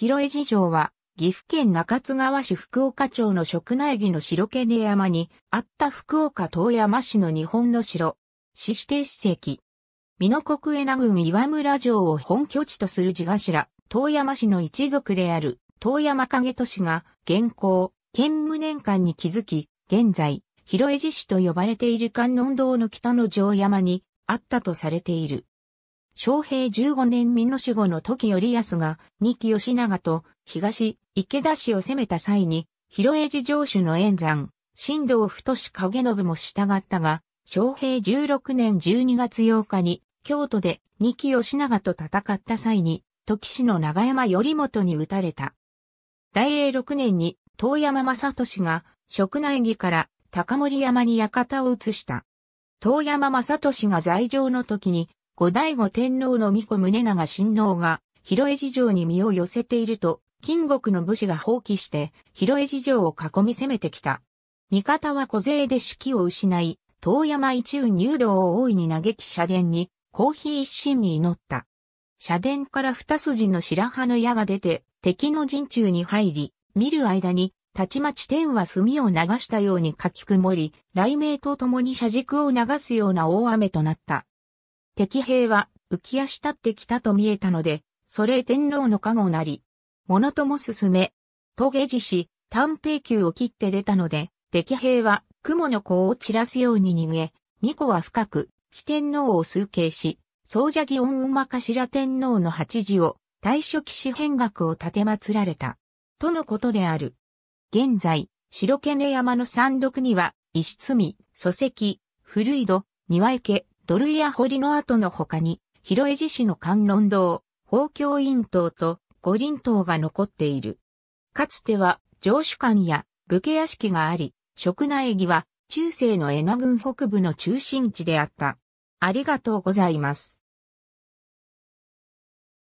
広江寺城は、岐阜県中津川市福岡町の職内儀の城根山にあった福岡東山市の日本の城、市指定史跡。美濃国江名郡岩村城を本拠地とする地頭、東山市の一族である東山影都市が現行、県無年間に築き、現在、広江寺市と呼ばれている観音堂の北の城山にあったとされている。昌平15年民の守護の時頼康が、二木吉長と東池田氏を攻めた際に、広江寺城主の演山、新道太志影信も従ったが、昌平16年12月8日に、京都で二木吉長と戦った際に、時氏の長山頼元に撃たれた。大英6年に、遠山正俊が、職内儀から高森山に館を移した。遠山正俊が在城の時に、後醍醐天皇の御子宗長親王が、広江事情に身を寄せていると、金国の武士が放棄して、広江事情を囲み攻めてきた。味方は小勢で指揮を失い、遠山一雲入道を大いに嘆き社殿に、コーヒー一心に祈った。社殿から二筋の白羽の矢が出て、敵の陣中に入り、見る間に、たちまち天は墨を流したようにかき曇り、雷鳴と共に車軸を流すような大雨となった。敵兵は浮き足立ってきたと見えたので、それ天皇の加護なり、ものとも進め、ゲ寺し、短兵球を切って出たので、敵兵は雲の子を散らすように逃げ、巫女は深く、非天皇を崇敬し、総者祇恩馬頭天皇の八字を、大書騎士変額を建て祀られた。とのことである。現在、白毛根山の山麓には、石積、礎石、古井戸、庭池、土塁や堀の跡の他に、広江寺市の観音堂、宝鏡院塔と五輪塔が残っている。かつては城主館や武家屋敷があり、職内儀は中世の恵那郡北部の中心地であった。ありがとうございます。